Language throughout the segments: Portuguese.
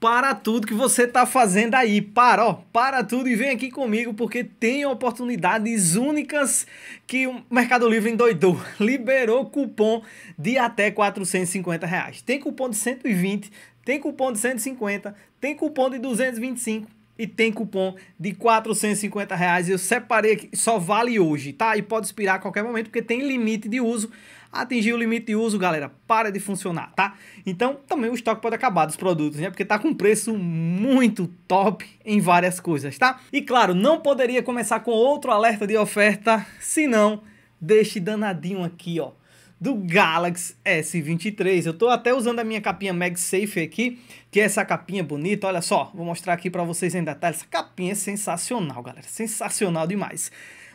para tudo que você está fazendo aí. Para, ó, para tudo e vem aqui comigo porque tem oportunidades únicas que o Mercado Livre endoidou. Liberou cupom de até 450 reais. Tem cupom de 120, tem cupom de 150, tem cupom de 225 e tem cupom de 450 reais. Eu separei aqui, só vale hoje, tá? E pode expirar a qualquer momento, porque tem limite de uso atingir o limite de uso, galera, para de funcionar, tá? Então, também o estoque pode acabar dos produtos, né? Porque tá com preço muito top em várias coisas, tá? E claro, não poderia começar com outro alerta de oferta, senão deste danadinho aqui, ó, do Galaxy S23. Eu estou até usando a minha capinha MagSafe aqui, que é essa capinha bonita, olha só, vou mostrar aqui para vocês em detalhe. Essa capinha é sensacional, galera, sensacional demais.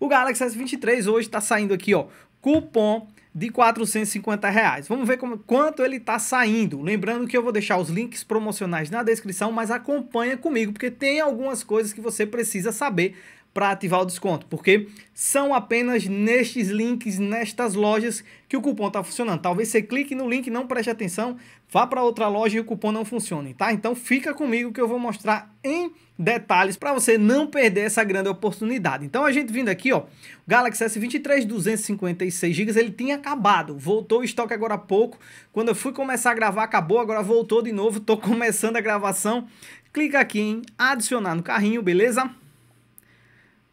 O Galaxy S23 hoje está saindo aqui, ó, cupom de 450 reais. Vamos ver como, quanto ele está saindo. Lembrando que eu vou deixar os links promocionais na descrição, mas acompanha comigo, porque tem algumas coisas que você precisa saber para ativar o desconto, porque são apenas nestes links, nestas lojas que o cupom está funcionando. Talvez você clique no link, não preste atenção, vá para outra loja e o cupom não funcione, tá? Então fica comigo que eu vou mostrar em detalhes para você não perder essa grande oportunidade. Então a gente vindo aqui, ó, o Galaxy S23 256 GB, ele tinha acabado, voltou o estoque agora há pouco. Quando eu fui começar a gravar, acabou, agora voltou de novo, estou começando a gravação. Clica aqui em adicionar no carrinho, beleza?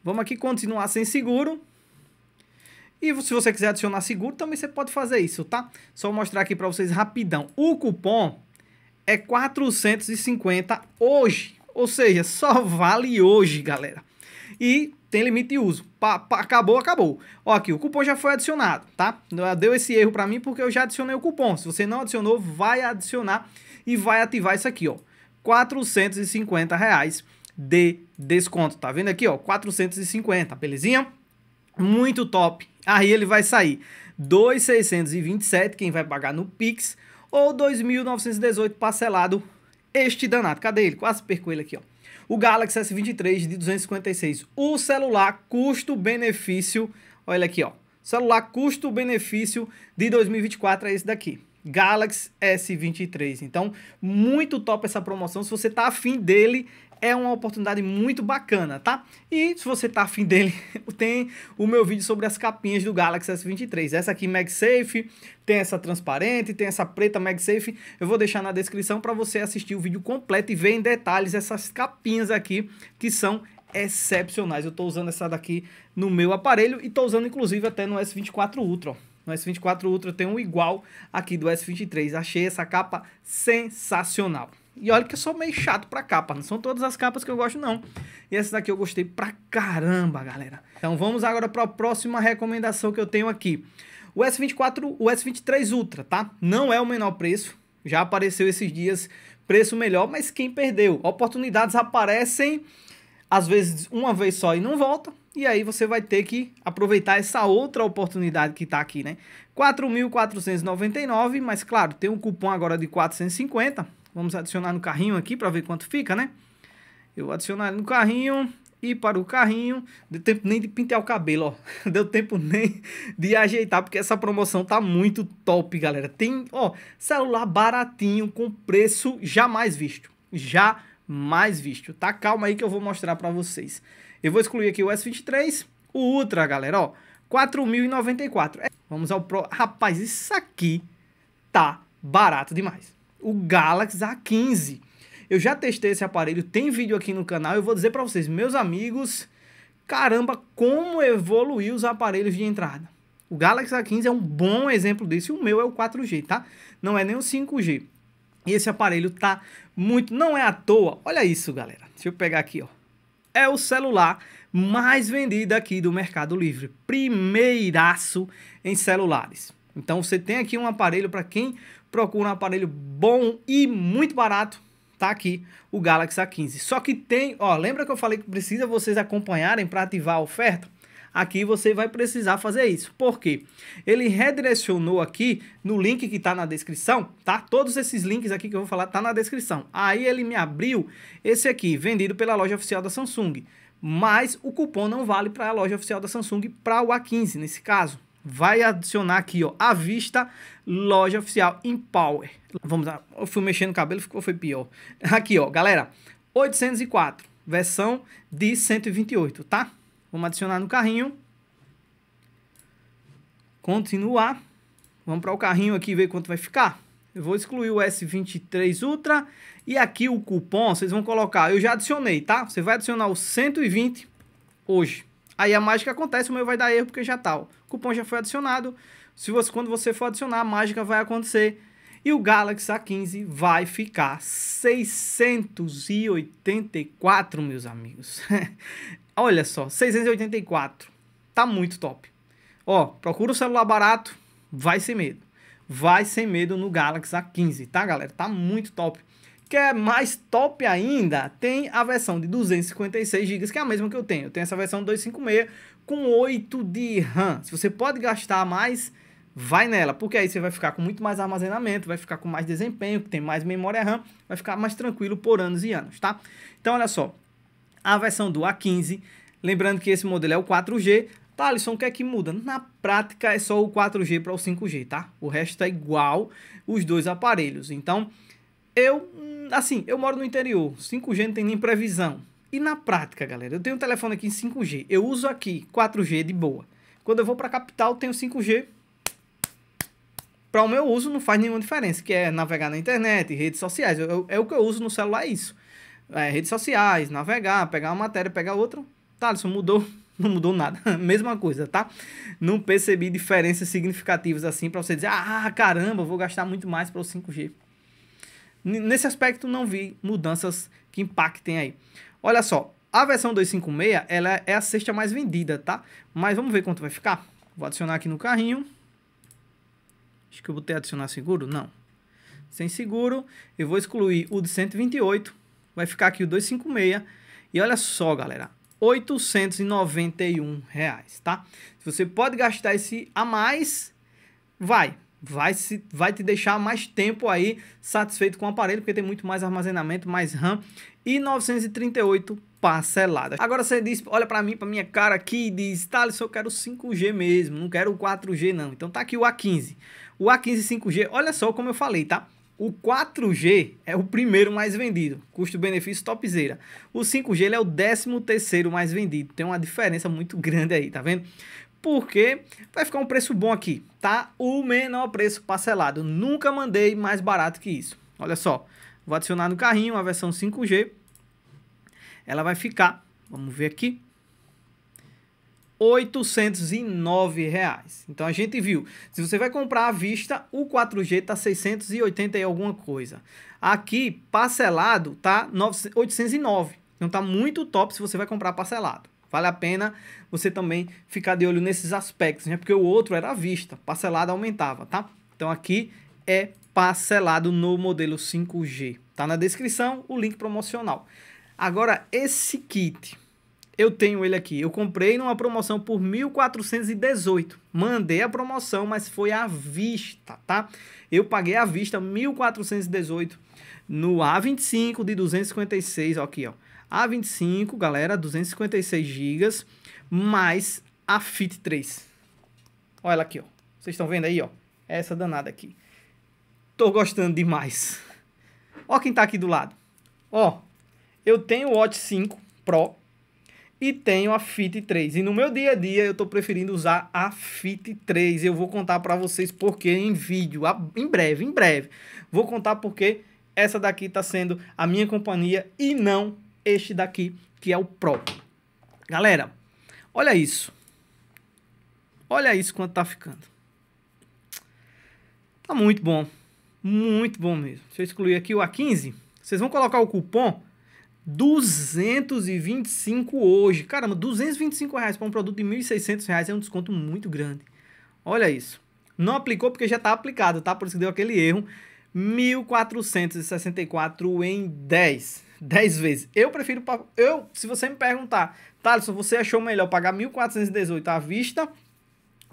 Vamos aqui continuar sem seguro. E se você quiser adicionar seguro, também você pode fazer isso, tá? Só mostrar aqui para vocês rapidão. O cupom é 450 hoje. Ou seja, só vale hoje, galera. E tem limite de uso. Pa, pa, acabou, acabou. Ó, aqui, o cupom já foi adicionado, tá? Deu esse erro para mim porque eu já adicionei o cupom. Se você não adicionou, vai adicionar e vai ativar isso aqui, ó. 450 reais de desconto. Tá vendo aqui, ó, 450, belezinha? Muito top. Aí ele vai sair 2,627, quem vai pagar no Pix, ou 2.918 parcelado este danado. Cadê ele? Quase perco ele aqui, ó. O Galaxy S23 de 256. O celular custo-benefício, olha aqui, ó. Celular custo-benefício de 2024 é esse daqui. Galaxy S23. Então, muito top essa promoção. Se você tá afim dele, é uma oportunidade muito bacana, tá? E se você tá afim dele, tem o meu vídeo sobre as capinhas do Galaxy S23. Essa aqui MagSafe, tem essa transparente, tem essa preta MagSafe. Eu vou deixar na descrição para você assistir o vídeo completo e ver em detalhes essas capinhas aqui que são excepcionais. Eu estou usando essa daqui no meu aparelho e estou usando inclusive até no S24 Ultra. Ó. No S24 Ultra tem um igual aqui do S23. Achei essa capa sensacional. E olha que eu sou meio chato pra capa, não são todas as capas que eu gosto não. E essa daqui eu gostei pra caramba, galera. Então vamos agora para a próxima recomendação que eu tenho aqui. O S24, o S23 Ultra, tá? Não é o menor preço, já apareceu esses dias preço melhor, mas quem perdeu? Oportunidades aparecem às vezes uma vez só e não volta. E aí você vai ter que aproveitar essa outra oportunidade que está aqui, né? 4.499, mas claro, tem um cupom agora de 450 Vamos adicionar no carrinho aqui para ver quanto fica, né? Eu vou adicionar no carrinho e para o carrinho. Deu tempo nem de pintar o cabelo, ó. Deu tempo nem de ajeitar, porque essa promoção tá muito top, galera. Tem, ó, celular baratinho com preço jamais visto. Jamais visto. Tá calma aí que eu vou mostrar para vocês. Eu vou excluir aqui o S23, o Ultra, galera, ó. 4.094. É, vamos ao Pro. Rapaz, isso aqui tá barato demais o Galaxy A15. Eu já testei esse aparelho, tem vídeo aqui no canal, eu vou dizer para vocês, meus amigos, caramba, como evoluiu os aparelhos de entrada. O Galaxy A15 é um bom exemplo disso, o meu é o 4G, tá? Não é nem o 5G. E esse aparelho tá muito, não é à toa. Olha isso, galera. Deixa eu pegar aqui, ó. É o celular mais vendido aqui do Mercado Livre. Primeiraço em celulares. Então você tem aqui um aparelho para quem procura um aparelho bom e muito barato, tá aqui o Galaxy A15. Só que tem, ó, lembra que eu falei que precisa vocês acompanharem para ativar a oferta? Aqui você vai precisar fazer isso. porque Ele redirecionou aqui no link que está na descrição, tá? Todos esses links aqui que eu vou falar tá na descrição. Aí ele me abriu esse aqui, vendido pela loja oficial da Samsung. Mas o cupom não vale para a loja oficial da Samsung para o A15 nesse caso, vai adicionar aqui, ó, à vista, loja oficial Empower. Vamos lá, eu fui mexendo no cabelo, ficou foi pior. Aqui, ó, galera, 804, versão de 128, tá? Vamos adicionar no carrinho. Continuar. Vamos para o carrinho aqui ver quanto vai ficar. Eu vou excluir o S23 Ultra e aqui o cupom vocês vão colocar, eu já adicionei, tá? Você vai adicionar o 120 hoje. Aí a mágica acontece, o meu vai dar erro porque já tal. Tá, o cupom já foi adicionado. Se você, quando você for adicionar, a mágica vai acontecer. E o Galaxy A15 vai ficar 684, meus amigos. Olha só, 684. Tá muito top. Ó, procura o celular barato, vai sem medo. Vai sem medo no Galaxy A15, tá, galera? Tá muito top. Que é mais top ainda, tem a versão de 256 GB, que é a mesma que eu tenho. Eu tenho essa versão 256 com 8 de RAM. Se você pode gastar mais, vai nela, porque aí você vai ficar com muito mais armazenamento, vai ficar com mais desempenho, tem mais memória RAM, vai ficar mais tranquilo por anos e anos, tá? Então, olha só, a versão do A15, lembrando que esse modelo é o 4G, Tá, Alisson, o que é que muda? Na prática é só o 4G para o 5G, tá? O resto é igual os dois aparelhos. Então, eu, hum, assim, eu moro no interior, 5G não tem nem previsão. E na prática, galera, eu tenho um telefone aqui em 5G, eu uso aqui 4G de boa. Quando eu vou para a capital, tenho 5G. Para o meu uso, não faz nenhuma diferença, que é navegar na internet, redes sociais. Eu, eu, é o que eu uso no celular, é isso. É, redes sociais, navegar, pegar uma matéria, pegar outra. Tá, isso mudou não mudou nada. Mesma coisa, tá? Não percebi diferenças significativas assim para você dizer: "Ah, caramba, vou gastar muito mais para o 5G". Nesse aspecto, não vi mudanças que impactem aí. Olha só, a versão 256 ela é a sexta mais vendida, tá? Mas vamos ver quanto vai ficar. Vou adicionar aqui no carrinho. Acho que eu botei adicionar seguro? Não. Sem seguro, eu vou excluir o de 128. Vai ficar aqui o 256. E olha só, galera. 891 reais, tá? Se você pode gastar esse a mais, vai vai, se, vai te deixar mais tempo aí satisfeito com o aparelho, porque tem muito mais armazenamento, mais RAM e 938 parcelada. Agora você diz, olha para mim, para minha cara aqui e diz, Thales, eu quero 5G mesmo, não quero 4G não. Então tá aqui o A15. O A15 5G, olha só como eu falei, tá? O 4G é o primeiro mais vendido, custo-benefício topzera. O 5G é o 13 terceiro mais vendido, tem uma diferença muito grande aí, tá vendo? porque vai ficar um preço bom aqui, tá? O menor preço parcelado. Nunca mandei mais barato que isso. Olha só, vou adicionar no carrinho a versão 5G. Ela vai ficar, vamos ver aqui, R$ 809. Reais. Então a gente viu, se você vai comprar à vista, o 4G tá 680 e alguma coisa. Aqui parcelado tá 9, 809. Então tá muito top se você vai comprar parcelado. Vale a pena você também ficar de olho nesses aspectos, né? Porque o outro era à vista, parcelado aumentava, tá? Então aqui é parcelado no modelo 5G. Tá na descrição o link promocional. Agora esse kit, eu tenho ele aqui. Eu comprei numa promoção por 1418. Mandei a promoção, mas foi à vista, tá? Eu paguei à vista 1418 no A25 de 256, ó aqui, ó. A25, galera, 256 GB, mais a Fit 3. Olha ela aqui, ó. Vocês estão vendo aí, ó? É essa danada aqui. Tô gostando demais. Ó quem tá aqui do lado. Ó, eu tenho o Watch 5 Pro e tenho a Fit 3. E no meu dia a dia eu tô preferindo usar a Fit 3. Eu vou contar para vocês porque em vídeo, em breve, em breve. Vou contar porque essa daqui tá sendo a minha companhia e não este daqui, que é o Pro. Galera, olha isso. Olha isso quanto tá ficando. Tá muito bom. Muito bom mesmo. Se eu excluir aqui o A15, vocês vão colocar o cupom 225 hoje. Caramba, 225 reais para um produto de 1.600 reais é um desconto muito grande. Olha isso. Não aplicou porque já tá aplicado, tá? Por isso que deu aquele erro. 1.464 em 10. 10 vezes. Eu prefiro. Eu, se você me perguntar, Thaleson, você achou melhor pagar 1.418 à vista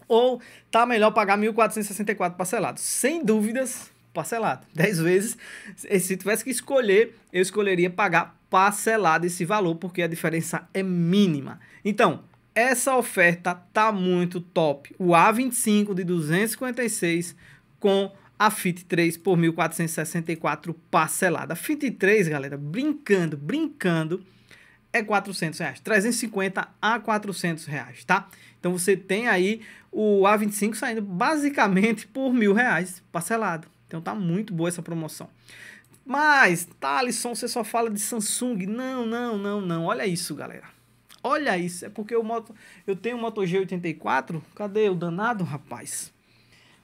ou tá melhor pagar 1.464 parcelado? Sem dúvidas, parcelado. 10 vezes. Se tivesse que escolher, eu escolheria pagar parcelado esse valor, porque a diferença é mínima. Então, essa oferta tá muito top. O A25 de 256 com a FIT 3 por 1.464 parcelada. A FIT 3, galera, brincando, brincando, é 400 reais, 350 a 400 reais, tá? Então você tem aí o A25 saindo basicamente por mil reais parcelado. Então tá muito boa essa promoção. Mas, Thalisson, você só fala de Samsung. Não, não, não, não. Olha isso, galera. Olha isso. É porque o moto, eu tenho o Moto G84. Cadê o danado, rapaz?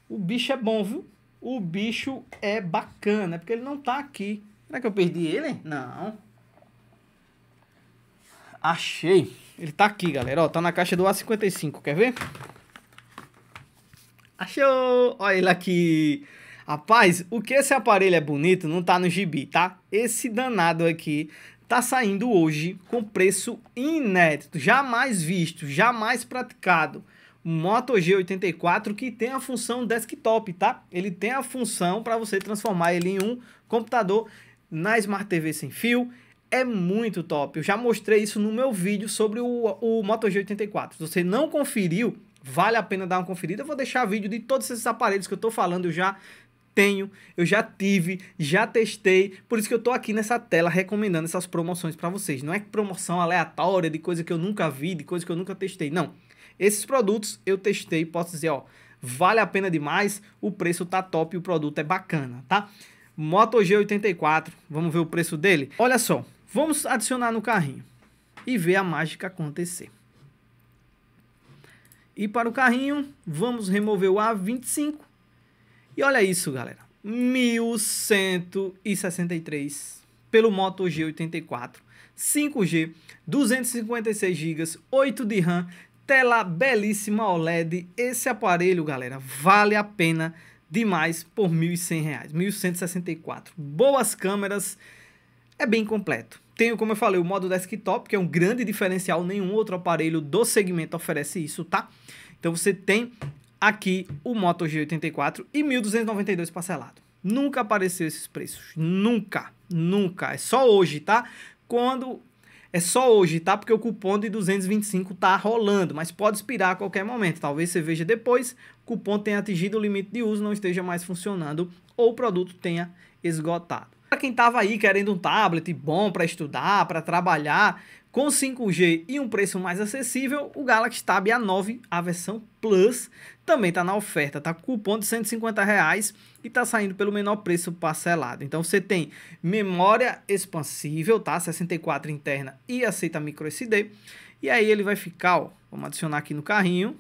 O bicho é bom, viu? o bicho é bacana, porque ele não tá aqui. Será que eu perdi ele? Não. Achei. Ele tá aqui, galera. Ó, tá na caixa do A55. Quer ver? Achou! Olha ele aqui. Rapaz, o que esse aparelho é bonito não tá no gibi, tá? Esse danado aqui tá saindo hoje com preço inédito, jamais visto, jamais praticado. Moto G84 que tem a função desktop, tá? Ele tem a função para você transformar ele em um computador na Smart TV sem fio. É muito top. Eu já mostrei isso no meu vídeo sobre o, o Moto G84. Se você não conferiu, vale a pena dar uma conferida. Eu vou deixar vídeo de todos esses aparelhos que eu estou falando, eu já tenho, eu já tive, já testei, por isso que eu tô aqui nessa tela recomendando essas promoções para vocês. Não é promoção aleatória de coisa que eu nunca vi, de coisa que eu nunca testei, não. Esses produtos eu testei, posso dizer, ó, vale a pena demais, o preço tá top o produto é bacana, tá? Moto G84, vamos ver o preço dele? Olha só, vamos adicionar no carrinho e ver a mágica acontecer. E para o carrinho, vamos remover o A25. E olha isso, galera. 1163 pelo Moto G84. 5G, 256 GB, 8 de RAM, tela belíssima OLED. Esse aparelho, galera, vale a pena demais por R$ 1.100, Boas câmeras, é bem completo. Tenho, como eu falei, o modo desktop, que é um grande diferencial, nenhum outro aparelho do segmento oferece isso, tá? Então você tem aqui o Moto G84 e 1.292 parcelado. Nunca apareceu esses preços, nunca, nunca, é só hoje, tá? Quando é só hoje, tá? Porque o cupom de 225 tá rolando, mas pode expirar a qualquer momento. Talvez você veja depois, o cupom tenha atingido o limite de uso, não esteja mais funcionando ou o produto tenha esgotado. Para quem estava aí querendo um tablet bom para estudar, para trabalhar, com 5G e um preço mais acessível, o Galaxy Tab A9, a versão Plus, também está na oferta, está com cupom de 150 reais e está saindo pelo menor preço parcelado. Então você tem memória expansível, tá? 64 interna e aceita micro SD. E aí ele vai ficar, ó, vamos adicionar aqui no carrinho,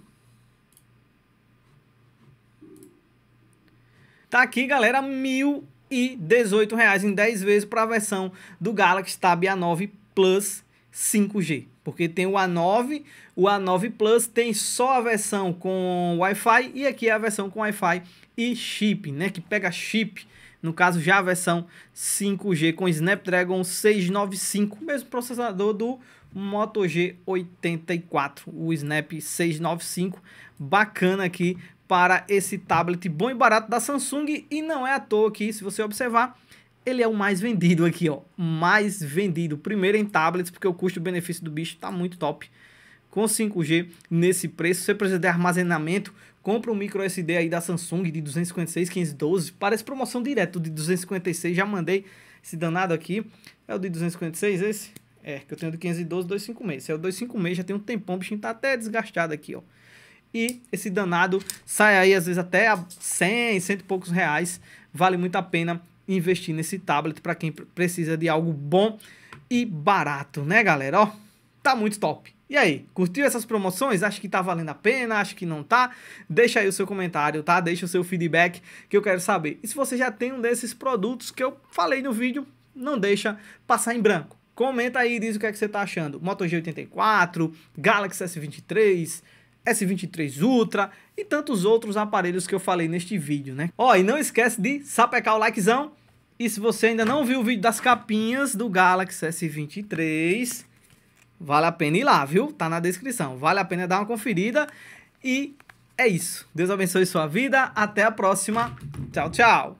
Tá aqui, galera, R$ e R$ 18,00 em 10 vezes para a versão do Galaxy Tab A9 Plus 5G. Porque tem o A9, o A9 Plus tem só a versão com Wi-Fi e aqui é a versão com Wi-Fi e chip, né, que pega chip. No caso, já a versão 5G com Snapdragon 695, mesmo processador do Moto G84, o Snap 695, bacana aqui para esse tablet bom e barato da Samsung e não é à toa que, se você observar, ele é o mais vendido aqui, ó, mais vendido, primeiro em tablets, porque o custo-benefício do bicho tá muito top. Com 5G nesse preço, você precisa de armazenamento, compra um micro SD aí da Samsung de 256, 512, parece promoção direto de 256, já mandei esse danado aqui, é o de 256 esse? É, que eu tenho do 512, 256. Esse é o 256, já tem um tempão, o bichinho tá até desgastado aqui, ó. E esse danado sai aí, às vezes, até a 100, 100 e poucos reais. Vale muito a pena investir nesse tablet para quem precisa de algo bom e barato, né, galera? Ó, tá muito top. E aí, curtiu essas promoções? Acho que tá valendo a pena? Acho que não tá? Deixa aí o seu comentário, tá? Deixa o seu feedback que eu quero saber. E se você já tem um desses produtos que eu falei no vídeo, não deixa passar em branco Comenta aí, diz o que, é que você está achando. Moto G84, Galaxy S23, S23 Ultra e tantos outros aparelhos que eu falei neste vídeo, né? Ó, oh, e não esquece de sapecar o likezão. E se você ainda não viu o vídeo das capinhas do Galaxy S23, vale a pena ir lá, viu? Tá na descrição. Vale a pena dar uma conferida. E é isso. Deus abençoe sua vida. Até a próxima. Tchau, tchau.